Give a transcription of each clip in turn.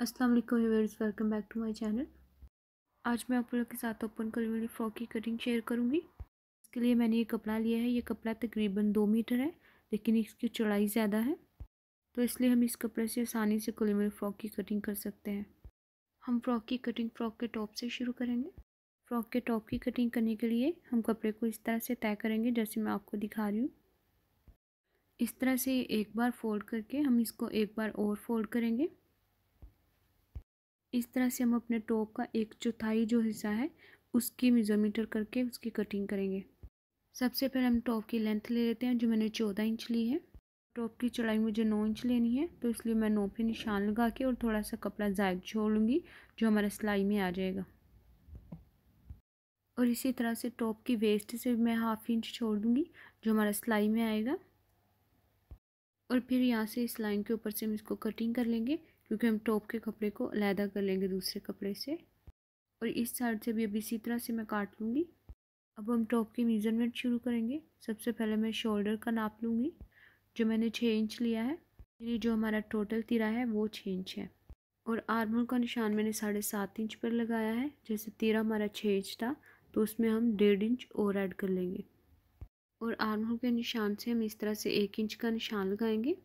अस्सलाम वालेकुम viewers welcome back to my channel आज मैं आप लोग के साथ ओपन कलर वाली फ्रॉक की कटिंग शेयर करूँगी इसके लिए मैंने ये कपड़ा लिया है ये कपड़ा तकरीबन दो मीटर है लेकिन इसकी चौड़ाई ज़्यादा है तो इसलिए हम इस कपड़े से आसानी से कलर फ़्रॉक की कटिंग कर सकते हैं हम फ्रॉक की कटिंग फ़्रॉक के टॉप से शुरू करेंगे फ़्रॉक के टॉप की कटिंग करने के लिए हम कपड़े को इस तरह से तय करेंगे जैसे मैं आपको दिखा रही हूँ इस तरह से एक बार फोल्ड करके हम इसको एक बार और फोल्ड करेंगे इस तरह से हम अपने टॉप का एक चौथाई जो हिस्सा है उसकी मेज़रमीटर करके उसकी कटिंग करेंगे सबसे पहले हम टॉप की लेंथ ले लेते हैं जो मैंने चौदह इंच ली है टॉप की चौड़ाई मुझे नौ इंच लेनी है तो इसलिए मैं नौ पे निशान लगा के और थोड़ा सा कपड़ा जायद छोड़ लूँगी जो हमारा सिलाई में आ जाएगा और इसी तरह से टॉप की वेस्ट से मैं हाफ इंच छोड़ दूँगी जो हमारा सिलाई में आएगा और फिर यहाँ से इस लाइन के ऊपर से हम इसको कटिंग कर लेंगे क्योंकि हम टॉप के कपड़े को अलहदा कर लेंगे दूसरे कपड़े से और इस साइड से भी अब इसी तरह से मैं काट लूँगी अब हम टॉप की मेज़रमेंट शुरू करेंगे सबसे पहले मैं शोल्डर का नाप लूँगी जो मैंने छः इंच लिया है यानी जो हमारा टोटल तिरा है वो छः इंच है और आर्मर का निशान मैंने साढ़े सात इंच पर लगाया है जैसे तीरा हमारा छः इंच था तो उसमें हम डेढ़ इंच और ऐड कर लेंगे और आर्मर के निशान से हम इस तरह से एक इंच का निशान लगाएंगे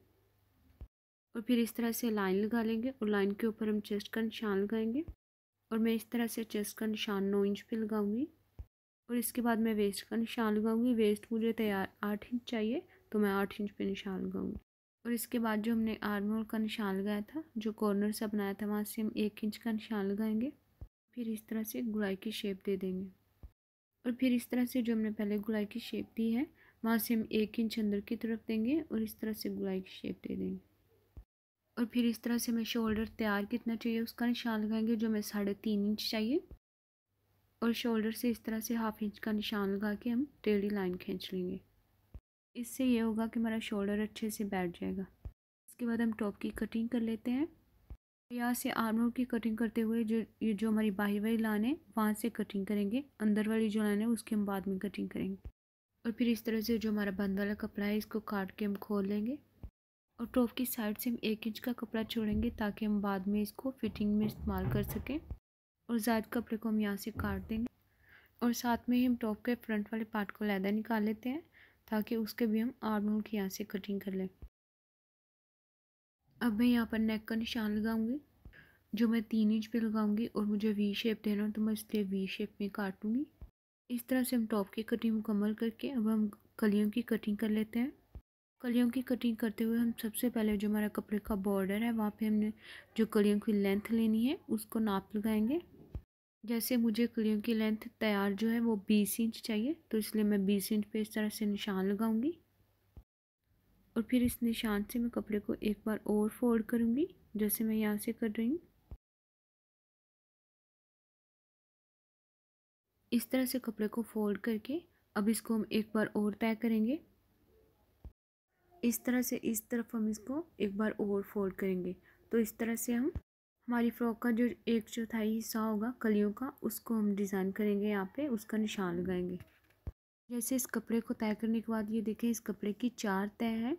और फिर इस तरह से लाइन लगा लेंगे और लाइन के ऊपर हम चेस्ट का निशान लगाएंगे और मैं इस तरह से चेस्ट का निशान नौ इंच पे लगाऊंगी और इसके बाद मैं वेस्ट का निशान लगाऊंगी वेस्ट मुझे तैयार आठ इंच चाहिए तो मैं आठ इंच पे निशान लगाऊंगी और इसके बाद जो हमने आर्म होल का निशान लगाया था जो कॉर्नर सा बनाया था वहाँ से हम एक इंच का निशान लगाएंगे फिर इस तरह से गुलाई की शेप दे देंगे और फिर इस तरह से जो हमने पहले गुलाई की शेप दी है वहाँ से हम एक इंच अंदर की तरफ देंगे और इस तरह से गुलाई की शेप दे देंगे और फिर इस तरह से हमें शोल्डर तैयार कितना चाहिए उसका निशान लगाएंगे जो हमें साढ़े तीन इंच चाहिए और शोल्डर से इस तरह से हाफ इंच का निशान लगा के हम टेढ़ी लाइन खींच लेंगे इससे ये होगा कि हमारा शोल्डर अच्छे से बैठ जाएगा इसके बाद हम टॉप की कटिंग कर लेते हैं यहाँ से आर्मोर की कटिंग करते हुए जो ये जो हमारी बाहर वाली लाइन है वहाँ से कटिंग करेंगे अंदर वाली जो लाइन है उसकी हम बाद में कटिंग करेंगे और फिर इस तरह से जो हमारा बंद वाला कपड़ा है इसको काट के हम खोल लेंगे और टॉप की साइड से हम एक इंच का कपड़ा छोड़ेंगे ताकि हम बाद में इसको फिटिंग में इस्तेमाल कर सकें और ज़ायद कपड़े को हम यहाँ से काट देंगे और साथ में ही हम टॉप के फ्रंट वाले पार्ट को लैदा निकाल लेते हैं ताकि उसके भी हम आर्म होल की यहाँ से कटिंग कर लें अब मैं यहाँ पर नेक का निशान लगाऊंगी जो मैं तीन इंच पे लगाऊंगी और मुझे वी शेप देना हो तो मैं इसलिए वी शेप में काटूंगी इस तरह से हम टॉप की कटिंग मुकम्मल करके अब हम कलियों की कटिंग कर लेते हैं कलियों की कटिंग करते हुए हम सबसे पहले जो हमारा कपड़े का बॉर्डर है वहाँ पे हमने जो कलियों की लेंथ लेनी है उसको नाप लगाएंगे जैसे मुझे कलियों की लेंथ तैयार जो है वो बीस इंच चाहिए तो इसलिए मैं बीस इंच पे इस तरह से निशान लगाऊंगी और फिर इस निशान से मैं कपड़े को एक बार और फोल्ड करूँगी जैसे मैं यहाँ से कर रही हूँ इस तरह से कपड़े को फोल्ड करके अब इसको हम एक बार और तय करेंगे इस तरह से इस तरफ हम इसको एक बार ओवर फोल्ड करेंगे तो इस तरह से हम हमारी फ्रॉक का जो एक चौथाई हिस्सा होगा कलियों का उसको हम डिज़ाइन करेंगे यहाँ पे उसका निशान लगाएंगे जैसे इस कपड़े को तय करने के बाद ये देखें इस कपड़े की चार तय है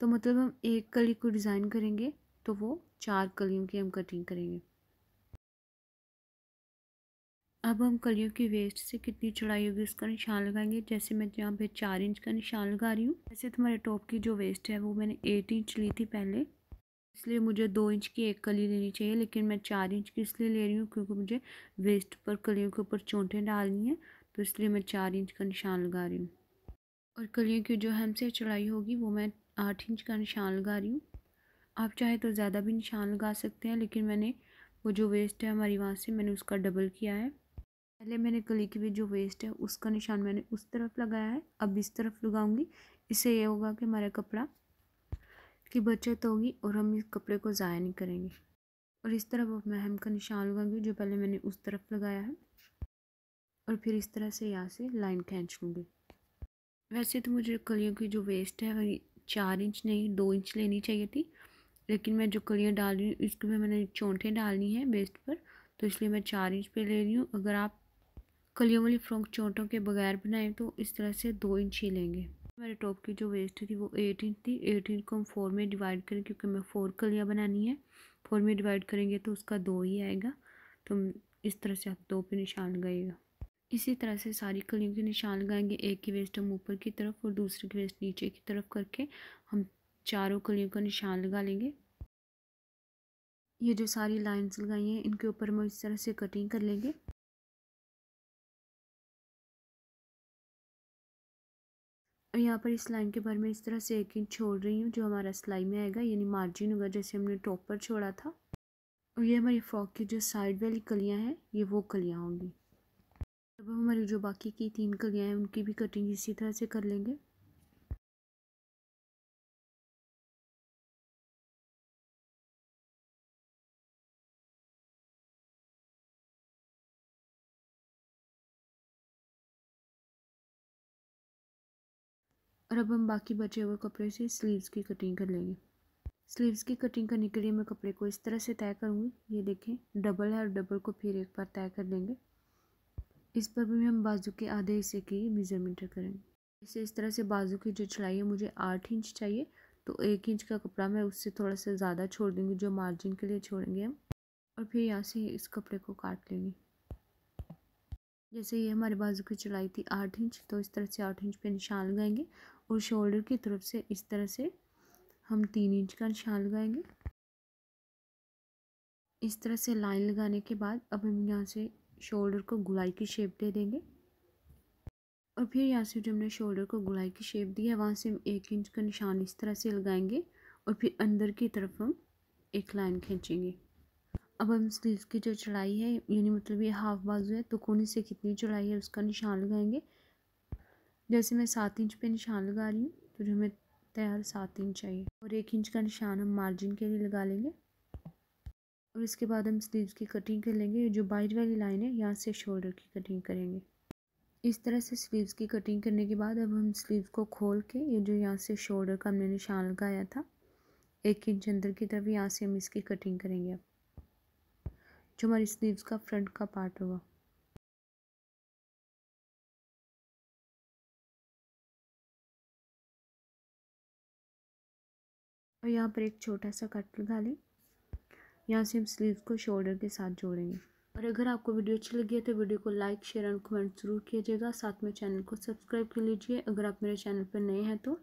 तो मतलब हम एक कली को डिज़ाइन करेंगे तो वो चार कलियों की हम कटिंग करेंगे अब हम कलियों की वेस्ट से कितनी चौड़ाई होगी उसका निशान लगाएंगे जैसे मैं यहाँ पे चार इंच का निशान लगा रही हूँ वैसे तुम्हारे टॉप की जो वेस्ट है वो मैंने एट इंच ली थी पहले इसलिए मुझे दो इंच की एक कली लेनी चाहिए लेकिन मैं चार इंच की इसलिए ले रही हूँ क्योंकि मुझे वेस्ट पर कलियों के ऊपर चोटें डालनी है तो इसलिए मैं चार इंच का निशान लगा रही हूँ और कलियों की जो हम से चौड़ाई होगी वो मैं आठ इंच का निशान लगा रही हूँ आप चाहे तो ज़्यादा भी निशान लगा सकते हैं लेकिन मैंने वो जो वेस्ट है हमारी वहाँ से मैंने उसका डबल किया है पहले मैंने कली की भी जो वेस्ट है उसका निशान मैंने उस तरफ लगाया है अब इस तरफ लगाऊंगी इससे ये होगा कि हमारा कपड़ा की बचत होगी और हम इस कपड़े को ज़ाया नहीं करेंगे और इस तरफ अब मैं हम का निशान लगाऊंगी जो पहले मैंने उस तरफ लगाया है और फिर इस तरह से यहाँ से लाइन खींच लूँगी वैसे तो मुझे कलियों की जो वेस्ट है वही चार इंच नहीं दो इंच लेनी चाहिए थी लेकिन मैं जो कलियाँ डाल रही हूँ इसमें मैंने चौंठे डालनी है वेस्ट पर तो इसलिए मैं चार इंच पे ले रही हूँ अगर आप कलियों वाली फ्रॉक चोटों के बगैर बनाएं तो इस तरह से दो इंच ही लेंगे हमारे टॉप की जो वेस्ट थी वो एट इंच थी एट इंच को हम फोर में डिवाइड करें क्योंकि हमें फोर कलियाँ बनानी है फोर में डिवाइड करेंगे तो उसका दो ही आएगा तो इस तरह से आप दो पे निशान लगाइएगा इसी तरह से सारी कलियों के निशान लगाएंगे एक की वेस्ट हम ऊपर की तरफ और दूसरी की वेस्ट नीचे की तरफ करके हम चारों कलियों का निशान लगा लेंगे ये जो सारी लाइंस लगाई हैं इनके ऊपर हम इस तरह से कटिंग कर लेंगे और यहाँ पर इस लाइन के बारे में इस तरह से एक इंच छोड़ रही हूँ जो हमारा सिलाई में आएगा यानी मार्जिन होगा जैसे हमने टॉप पर छोड़ा था और ये हमारी फ्रॉक की जो साइड वाली कलियाँ हैं ये वो कलियाँ होंगी अब हमारी जो बाकी की तीन कलियाँ हैं उनकी भी कटिंग इसी तरह से कर लेंगे और अब हम बाकी बचे हुए कपड़े से स्लीव्स की कटिंग कर लेंगे स्लीव्स की कटिंग करने के लिए मैं कपड़े को इस तरह से तय करूँगी ये देखें डबल है और डबल को फिर एक बार तय कर लेंगे इस पर भी हम बाजू के आधे हिस्से की मेज़रमेंट करेंगे इसे इस तरह से बाजू की जो चलाई है मुझे आठ इंच चाहिए तो एक इंच का कपड़ा मैं उससे थोड़ा सा ज़्यादा छोड़ दूँगी जो मार्जिन के लिए छोड़ेंगे हम और फिर यहाँ से इस कपड़े को काट लेंगे जैसे ये हमारे बाजू की चलाई थी आठ इंच तो इस तरह से आठ इंच पे निशान लगाएंगे और शोल्डर की तरफ से इस तरह से हम तीन इंच का निशान लगाएंगे इस तरह से लाइन लगाने के बाद अब हम यहाँ से शोल्डर को गुलाई की शेप दे देंगे और फिर यहाँ से जो हमने शोल्डर को गुलाई की शेप दी है वहाँ से हम एक इंच का निशान इस तरह से लगाएंगे और फिर अंदर की तरफ हम एक लाइन खींचेंगे अब हम स्लीव की जो चढ़ाई है यानी मतलब ये हाफ बाजू है तो कोने से कितनी चढ़ाई है उसका निशान लगाएंगे जैसे मैं सात इंच पे निशान लगा रही हूँ तो जो हमें तैयार सात इंच चाहिए और एक इंच का निशान हम मार्जिन के लिए लगा लेंगे और इसके बाद हम स्लीव की कटिंग कर लेंगे जो बाहर वाली लाइन है यहाँ से शोल्डर की कटिंग करेंगे इस तरह से स्लीव्स की कटिंग करने के बाद अब हम स्लीव को खोल के ये जो यहाँ से शोल्डर का हमने निशान लगाया था एक इंच अंदर की तरफ यहाँ से हम इसकी कटिंग करेंगे अब जो हमारी स्लीव्स का फ्रंट का पार्ट होगा और यहाँ पर एक छोटा सा कट लगा लें यहाँ से हम स्लीव को शोल्डर के साथ जोड़ेंगे और अगर आपको वीडियो अच्छी लगी है तो वीडियो को लाइक शेयर एंड कमेंट ज़रूर कीजिएगा साथ में चैनल को सब्सक्राइब कर लीजिए अगर आप मेरे चैनल पर नए हैं तो